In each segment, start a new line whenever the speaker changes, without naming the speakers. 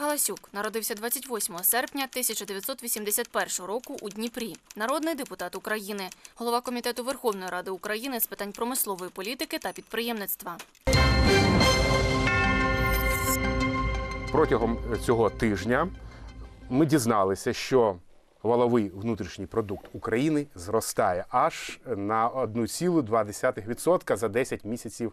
Галасюк народився 28 серпня 1981 року у Дніпрі. Народний депутат України, голова комітету Верховної Ради України з питань промислової політики
та підприємництва. Протягом цього тижня ми дізналися, що валовий внутрішній продукт України зростає аж на 1,2% за 10 місяців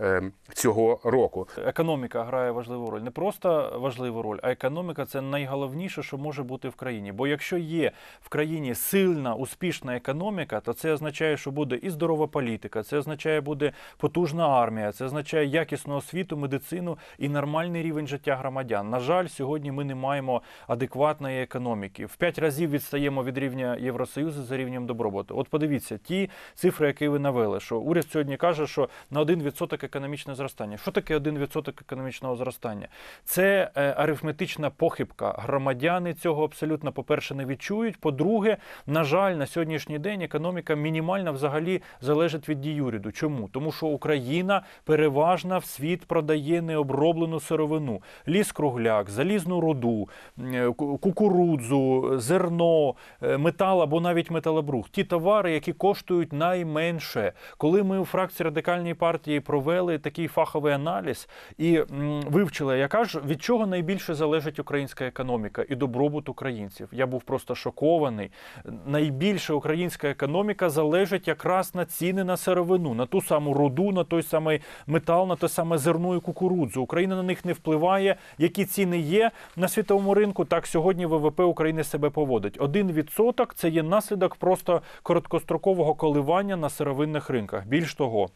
Ем, цього року.
Економіка грає важливу роль, не просто важливу роль, а економіка це найголовніше, що може бути в країні. Бо якщо є в країні сильна успішна економіка, то це означає, що буде і здорова політика, це означає, буде потужна армія, це означає якісну освіту, медицину і нормальний рівень життя громадян. На жаль, сьогодні ми не маємо адекватної економіки. В п'ять разів відстаємо від рівня Євросоюзу за рівнем добробуту. От подивіться, ті цифри, які ви навели, що уряд сьогодні каже, що на 1% економічне зростання. Що таке 1% економічного зростання? Це е, арифметична похибка. Громадяни цього абсолютно, по-перше, не відчують. По-друге, на жаль, на сьогоднішній день економіка мінімально взагалі залежить від дії уряду. Чому? Тому що Україна переважно в світ продає необроблену сировину, ліс кругляк, залізну руду, е, кукурудзу, зерно, е, метал або навіть металобрух. Ті товари, які коштують найменше. Коли ми у фракції радикальної партії провели провели такий фаховий аналіз і вивчили, яка ж від чого найбільше залежить українська економіка і добробут українців. Я був просто шокований. Найбільше українська економіка залежить якраз на ціни на сировину, на ту саму руду, на той самий метал, на те саме зерно і кукурудзу. Україна на них не впливає. Які ціни є на світовому ринку? Так сьогодні ВВП України себе поводить. Один відсоток це є наслідок просто короткострокового коливання на сировинних ринках. Більш того.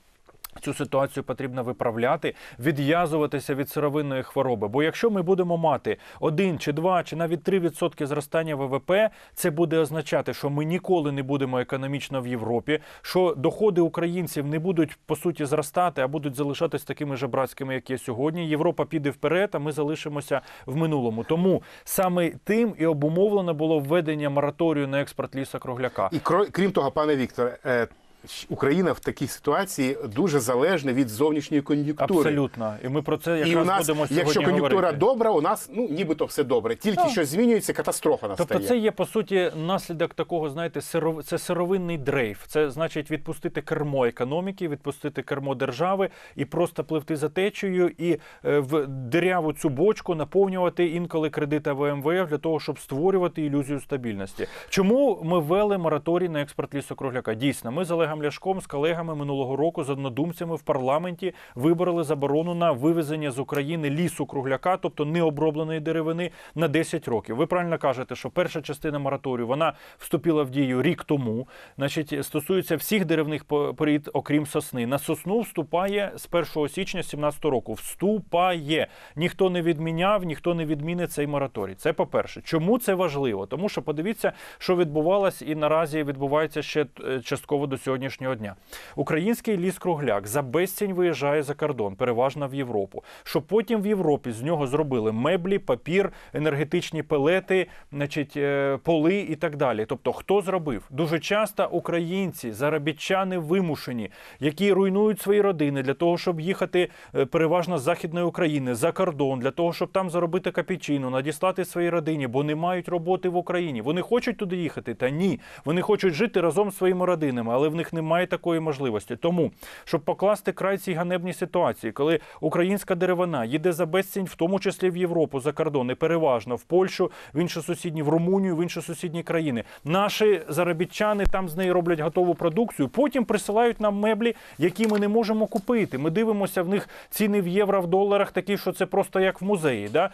Цю ситуацію потрібно виправляти, відв'язуватися від сировинної хвороби. Бо якщо ми будемо мати один чи два чи навіть три відсотки зростання ВВП, це буде означати, що ми ніколи не будемо економічно в Європі, що доходи українців не будуть по суті зростати, а будуть залишатись такими же братськими, як є сьогодні. Європа піде вперед, а ми залишимося в минулому. Тому саме тим і обумовлено було введення мораторію на експорт ліса кругляка.
І крім того, пане Вікторе. Е, Україна в такій ситуації дуже залежна від зовнішньої кон'юнктури. Абсолютно, і ми про це якраз і у нас, будемо сьогодні якщо кон'юнктура добра, у нас ну нібито все добре. Тільки а. що змінюється катастрофа. Тобто настає. Тобто, це
є по суті наслідок такого. Знаєте, сиров... це сировинний дрейф. Це значить відпустити кермо економіки, відпустити кермо держави і просто пливти за течією і е, в диряву цю бочку наповнювати інколи кредита МВФ для того, щоб створювати ілюзію стабільності. Чому ми ввели мораторій на експорт лісокругляка? Дійсно, ми залежимо Олегом Ляшком з колегами минулого року з однодумцями в парламенті вибороли заборону на вивезення з України лісу кругляка, тобто необробленої деревини, на 10 років. Ви правильно кажете, що перша частина мораторію вона вступила в дію рік тому. Значить, стосується всіх деревних порід, окрім сосни. На сосну вступає з 1 січня 2017 року. Вступає ніхто не відміняв, ніхто не відмінить цей мораторій. Це по перше, чому це важливо? Тому що подивіться, що відбувалось, і наразі відбувається ще е, частково до сьогодні сьогоднішнього дня. Український ліс-кругляк за безцінь виїжджає за кордон, переважно в Європу. Щоб потім в Європі з нього зробили меблі, папір, енергетичні пелети, значить, е, поли і так далі. Тобто, хто зробив? Дуже часто українці, заробітчани вимушені, які руйнують свої родини для того, щоб їхати е, переважно з західної України за кордон, для того, щоб там заробити капічину, надіслати своїй родині, бо не мають роботи в Україні. Вони хочуть туди їхати, та ні. Вони хочуть жити разом з своїми родинами, але в них них немає такої можливості. Тому щоб покласти край цій ганебній ситуації, коли українська деревина їде за безцінь, в тому числі в Європу за кордони, переважно в Польщу, в інші сусідні, в Румунію, в інші сусідні країни. Наші заробітчани там з неї роблять готову продукцію. Потім присилають нам меблі, які ми не можемо купити. Ми дивимося в них ціни в євро, в доларах, такі що це просто як в музеї. Да?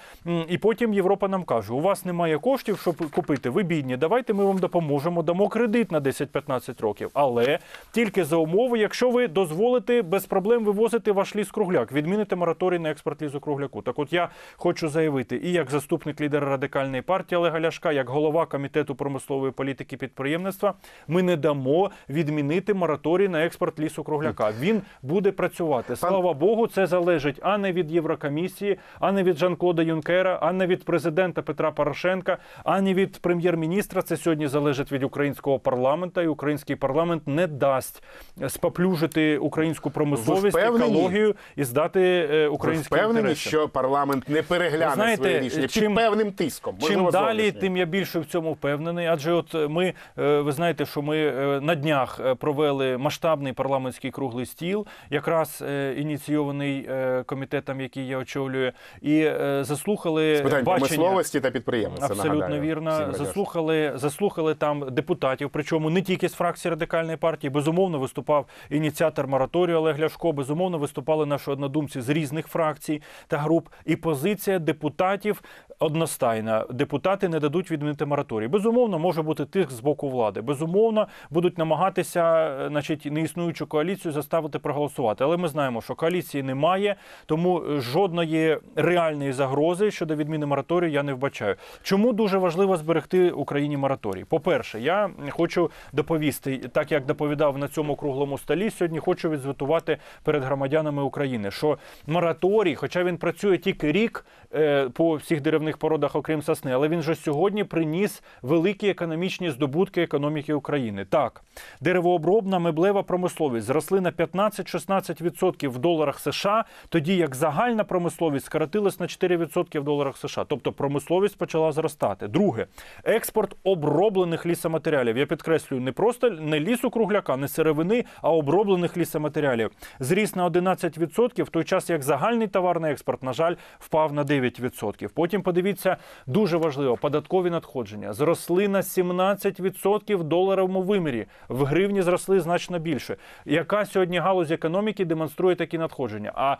І потім Європа нам каже: у вас немає коштів, щоб купити. Ви бідні, давайте ми вам допоможемо, дамо кредит на 10-15 років. Але тільки за умови, якщо ви дозволите без проблем вивозити ваш ліс-кругляк, відмінити мораторій на експорт лісу-кругляку. Так, от я хочу заявити, і як заступник лідера радикальної партії Олега Ляшка, як голова комітету промислової політики підприємництва, ми не дамо відмінити мораторій на експорт лісу-кругляка. Він буде працювати. Слава Богу, це залежить а не від Єврокомісії, а не від Жан Клода Юнкера, а не від президента Петра Порошенка, а не від прем'єр-міністра. Це сьогодні залежить від українського парламента, і український парламент не дасть е, споплюжити українську промисловість, екологію
і здати е, українські впевнені, інтереси. що парламент не перегляне знаєте, своє е, рішення чим, під певним тиском. Чим далі, тим
я більше в цьому впевнений. Адже, от ми ви знаєте, що ми на днях провели масштабний парламентський круглий стіл, якраз ініційований комітетом, який я очолюю, і заслухали Спитань, бачення промисловості та підприємництва. Абсолютно нагадаю, вірно. Заслухали, заслухали там депутатів, причому не тільки з фракції радикальної партії партії. Безумовно, виступав ініціатор мораторію Олег Ляшко. Безумовно, виступали наші однодумці з різних фракцій та груп. І позиція депутатів одностайна. Депутати не дадуть відмінити мораторій. Безумовно, може бути тих з боку влади. Безумовно, будуть намагатися, е, значить, неіснуючу коаліцію заставити проголосувати. Але ми знаємо, що коаліції немає, тому е, жодної реальної загрози щодо відміни мораторію я не вбачаю. Чому дуже важливо зберегти Україні мораторій? По перше, я хочу доповісти, так як доповідає доповідав на цьому круглому столі. Сьогодні хочу відзвітувати перед громадянами України, що мораторій, хоча він працює тільки рік, Е, по всіх деревних породах, окрім сосни, але він же сьогодні приніс великі економічні здобутки економіки України. Так, деревообробна меблева промисловість зросли на 15-16% в доларах США, тоді як загальна промисловість скоротилась на 4% в доларах США. Тобто промисловість почала зростати. Друге експорт оброблених лісоматеріалів. Я підкреслюю, не просто не лісу кругляка, не сировини, а оброблених лісоматеріалів. Зріс на 11%, в той час як загальний товарний експорт, на жаль, впав на 9%. 9%. Потім подивіться дуже важливо: податкові надходження зросли на 17% в доларовому вимірі. В гривні зросли значно більше. Яка сьогодні галузь економіки демонструє такі надходження? А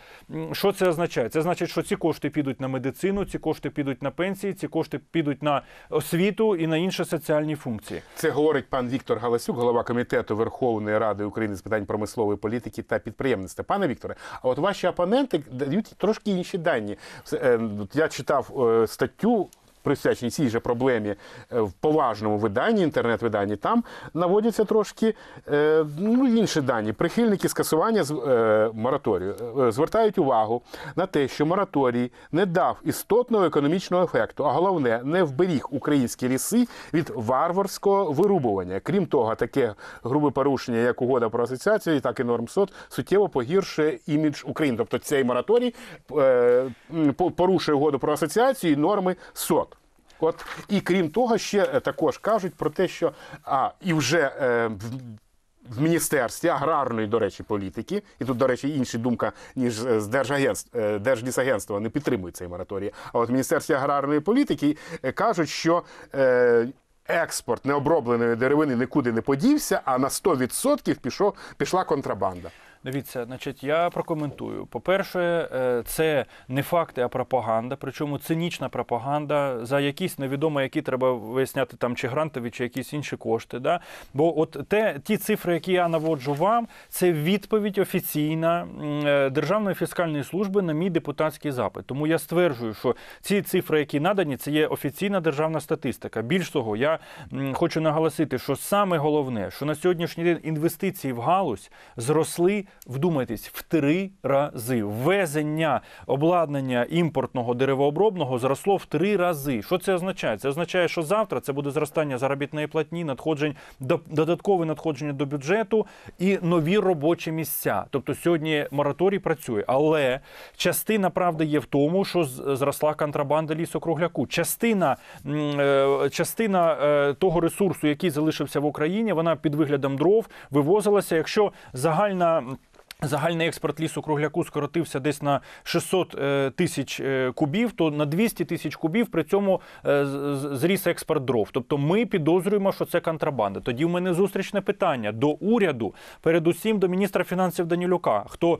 що це означає? Це значить, що ці кошти підуть на медицину, ці кошти підуть на пенсії, ці кошти підуть на освіту і на інші соціальні функції.
Це говорить пан Віктор Галасюк, голова комітету Верховної Ради України з питань промислової політики та підприємництва. Пане Вікторе, а от ваші опоненти дають трошки інші дані е, я читав е, статтю присвячені цій же проблемі е, в поважному виданні, інтернет-виданні, там наводяться трошки е, ну, інші дані. Прихильники скасування з е, мораторію звертають увагу на те, що мораторій не дав істотного економічного ефекту, а головне, не вберіг українські ліси від варварського вирубування. Крім того, таке грубе порушення, як угода про асоціацію, так і норм СОД, суттєво погіршує імідж України. Тобто цей мораторій порушує угоду про асоціацію і норми СОД. От і крім того, ще е, також кажуть про те, що а і вже е, в міністерстві аграрної, до речі, політики, і тут, до речі, інша думка ніж е, з Держагентства, е, Держлісагентства не підтримують цей мораторій. А от міністерстві аграрної політики кажуть, що е, експорт необробленої деревини нікуди не подівся, а на 100% пішов пішла контрабанда.
Дивіться, значить, я прокоментую. По-перше, е, це не факти, а пропаганда. Причому цинічна пропаганда за якісь невідомо, які треба виясняти там чи грантові, чи якісь інші кошти. Да? Бо от те, ті цифри, які я наводжу вам, це відповідь офіційна е, Державної фіскальної служби на мій депутатський запит. Тому я стверджую, що ці цифри, які надані, це є офіційна державна статистика. Більш того, я хочу наголосити, що саме головне, що на сьогоднішній день інвестиції в галузь зросли вдумайтесь в три рази. Ввезення обладнання імпортного деревообробного зросло в три рази. Що це означає? Це означає, що завтра це буде зростання заробітної платні, надходжень додаткове надходження до бюджету і нові робочі місця. Тобто сьогодні мораторій працює, але частина правди є в тому, що зросла контрабанда лісокругляку. Частина е, частина е, того ресурсу, який залишився в Україні, вона під виглядом дров вивозилася. Якщо загальна Загальний експорт лісу кругляку скоротився десь на 600 е, тисяч е, кубів, то на 200 тисяч кубів при цьому е, зріс експорт дров. Тобто ми підозрюємо, що це контрабанда. Тоді в мене зустрічне питання до уряду, передусім до міністра фінансів Данілюка, хто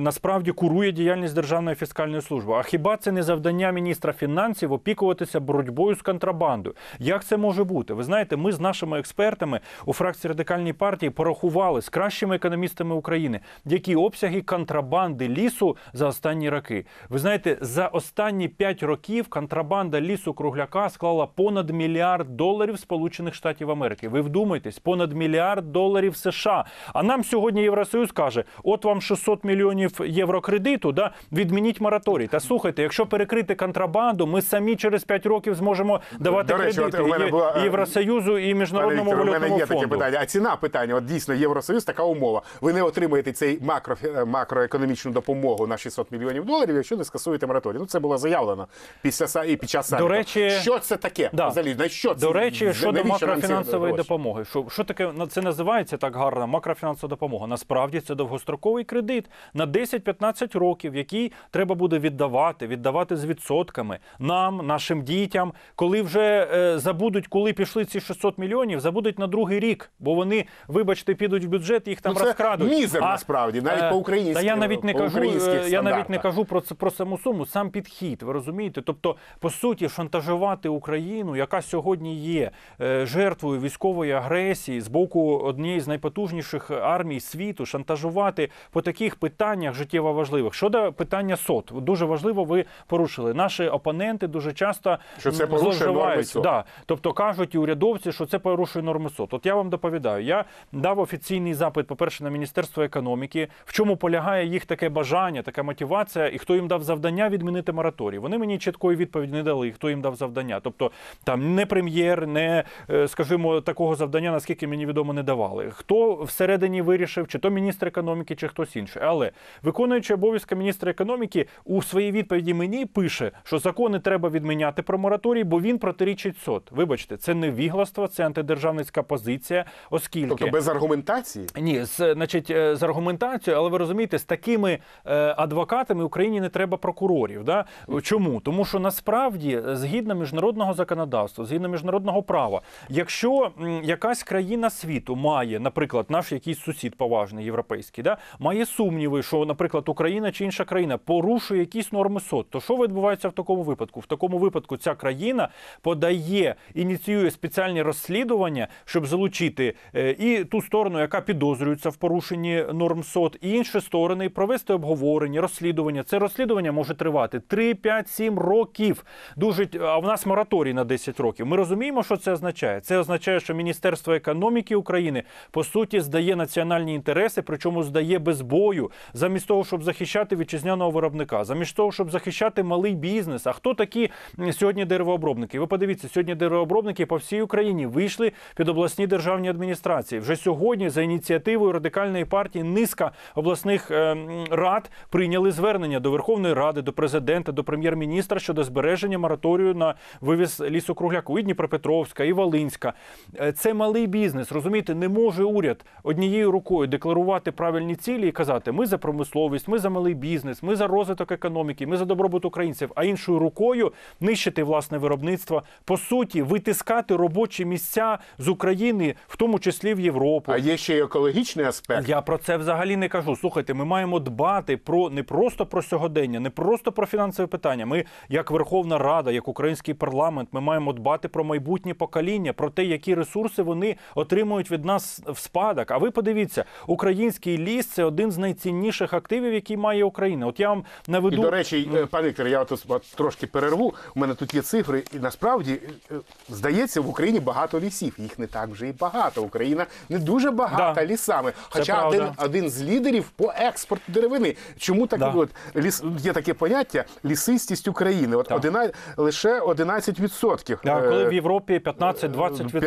насправді курує діяльність Державної фіскальної служби. А хіба це не завдання міністра фінансів опікуватися боротьбою з контрабандою? Як це може бути? Ви знаєте, ми з нашими експертами у фракції радикальної партії порахували з кращими економістами України які обсяги контрабанди лісу за останні роки. Ви знаєте, за останні 5 років контрабанда лісу кругляка склала понад мільярд доларів Сполучених Штатів Америки. Ви вдумайтесь, понад мільярд доларів США. А нам сьогодні Євросоюз каже: от вам 600 мільйонів євро кредиту, да відмініть мораторій. Та слухайте, якщо перекрити контрабанду, ми самі
через 5 років зможемо давати До речі, кредити от, і, була... Е, Євросоюзу і міжнародному Віктор, валютному У мене є таке питання. А ціна питання от дійсно євросоюз така умова. Ви не отримуєте цей надати макро, макроекономічну допомогу на 600 мільйонів доларів, якщо не скасуєте мораторій. Ну це було заявлено після і під час саміту. До речі, що це таке? Да. Взагалі, на що це? До речі, щодо макрофінансової
допомоги, що що таке ну, це називається так гарно? Макрофінансова допомога. Насправді це довгостроковий кредит на 10-15 років, який треба буде віддавати, віддавати з відсотками нам, нашим дітям, коли вже е, забудуть, коли пішли ці 600 мільйонів, забудуть на другий рік, бо вони, вибачте, підуть в бюджет, їх там ну, це розкрадуть. Мізер насправді насправді навіть е, по українськи Та я навіть не кажу, е, я навіть не кажу про це про саму суму, сам підхід. Ви розумієте? Тобто, по суті, шантажувати Україну, яка сьогодні є е, жертвою військової агресії з боку однієї з найпотужніших армій світу, шантажувати по таких питаннях життєво важливих. Щодо питання сот, дуже важливо, ви порушили. Наші опоненти дуже часто що це порушує норми Да. Тобто кажуть і урядовці, що це порушує норми сот. От я вам доповідаю. Я дав офіційний запит, по перше, на міністерство економіки таки, в чому полягає їх таке бажання, така мотивація, і хто їм дав завдання відмінити мораторій. Вони мені чіткої відповіді не дали, хто їм дав завдання. Тобто там не прем'єр, не е, скажімо, такого завдання, наскільки мені відомо, не давали. Хто всередині вирішив, чи то міністр економіки, чи хтось інший. Але виконуючи обов'язки міністра економіки у своїй відповіді мені пише, що закони треба відміняти про мораторій, бо він протирічить сот. Вибачте, це не вігластво, це антидержавницька позиція, оскільки тобто без
аргументації.
Ні, з значить е, з аргументації інстанцію, але ви розумієте, з такими е, адвокатами Україні не треба прокурорів. Да? Чому? Тому що насправді, е, згідно міжнародного законодавства, згідно міжнародного права, якщо якась країна світу має, наприклад, наш якийсь сусід поважний, європейський, да, має сумніви, що, наприклад, Україна чи інша країна порушує якісь норми сод, то що відбувається в такому випадку? В такому випадку ця країна подає ініціює спеціальні розслідування, щоб залучити е, і ту сторону, яка підозрюється в порушенні норм сот. СОТ і інші сторони провести обговорення, розслідування. Це розслідування може тривати 3, 5, 7 років. Дуже а в нас мораторій на 10 років. Ми розуміємо, що це означає. Це означає, що Міністерство економіки України по суті здає національні інтереси, причому здає без бою, замість того, щоб захищати вітчизняного виробника, замість того, щоб захищати малий бізнес. А хто такі сьогодні деревообробники? Ви подивіться, сьогодні деревообробники по всій Україні вийшли під обласні державні адміністрації. Вже сьогодні за ініціативою радикальної партії низка обласних е, рад прийняли звернення до Верховної Ради, до президента, до прем'єр-міністра щодо збереження мораторію на вивіз лісокругляку і Дніпропетровська і Волинська. Е, це малий бізнес. Розумієте, не може уряд однією рукою декларувати правильні цілі і казати: Ми за промисловість, ми за малий бізнес, ми за розвиток економіки, ми за добробут українців, а іншою рукою нищити власне виробництво, по суті, витискати робочі місця з України, в тому числі в Європу. А є ще й екологічний аспект. Я про це взагалі не кажу: слухайте, ми маємо дбати про не просто про сьогодення, не просто про фінансові питання. Ми, як Верховна Рада, як український парламент, ми маємо дбати про майбутнє покоління, про те, які ресурси вони отримують від нас в спадок. А ви подивіться, український ліс це один з найцінніших активів,
який має Україна. От я вам наведу... І, до речі, е, пане, Віктор, я от трошки перерву. У мене тут є цифри, і насправді е, здається, в Україні багато лісів. Їх не так вже і багато. Україна не дуже багата да. лісами. Хоча один, один з лідерів по експорту деревини. Чому так да. от, ліс є таке поняття лісистість України? От да. одина лише 11%. Да, коли е, в
Європі 15-20%.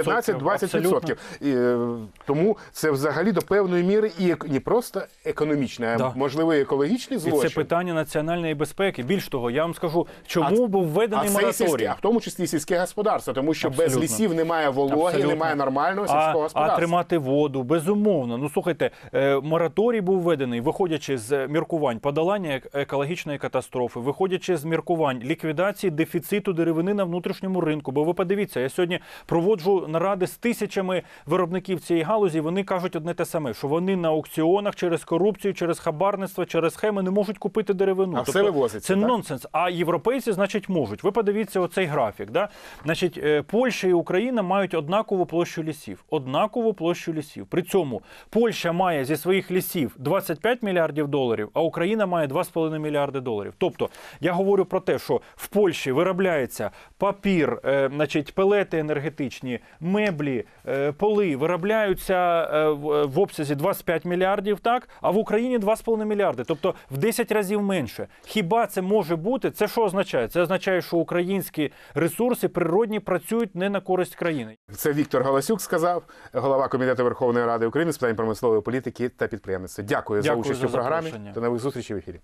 15-20%. Е,
і, е, Тому це взагалі до певної міри і не просто економічне, а да. можливо, і екологічний злочин. І це
питання національної безпеки. Більш того, я вам скажу, чому а, був введений а мораторій. а в
тому числі сільське господарство, тому що Абсолютно. без лісів немає вологи, Абсолютно. немає нормального сільського а, господарства. А
тримати воду безумовно. Ну слухайте, мораторій мораторій був введений, виходячи з міркувань подолання екологічної катастрофи, виходячи з міркувань ліквідації дефіциту деревини на внутрішньому ринку. Бо ви подивіться, я сьогодні проводжу наради з тисячами виробників цієї галузі. Вони кажуть одне те саме, що вони на аукціонах через корупцію, через хабарництво, через схеми не можуть купити деревину. А тобто, вивозиться, це так? нонсенс. А європейці, значить, можуть. Ви подивіться оцей графік. Да? Значить, е, Польща і Україна мають однакову площу лісів, однакову площу лісів. При цьому Польща має зі своїх лісів сів 25 мільярдів доларів, а Україна має 2,5 мільярди доларів. Тобто я говорю про те, що в Польщі виробляється папір, е, значить пелети енергетичні, меблі, е, поли виробляються е, в, е, в обсязі 25 мільярдів, так а в Україні 2,5 мільярди, тобто в 10 разів менше. Хіба це може бути? Це що означає? Це означає, що українські ресурси природні працюють не на користь країни.
Це Віктор Галасюк сказав, голова комітету Верховної Ради України з питань промислової політики та підприємства. Ємеце. Дякую, Дякую за участь за у програмі. До нових зустрічей в ефірі.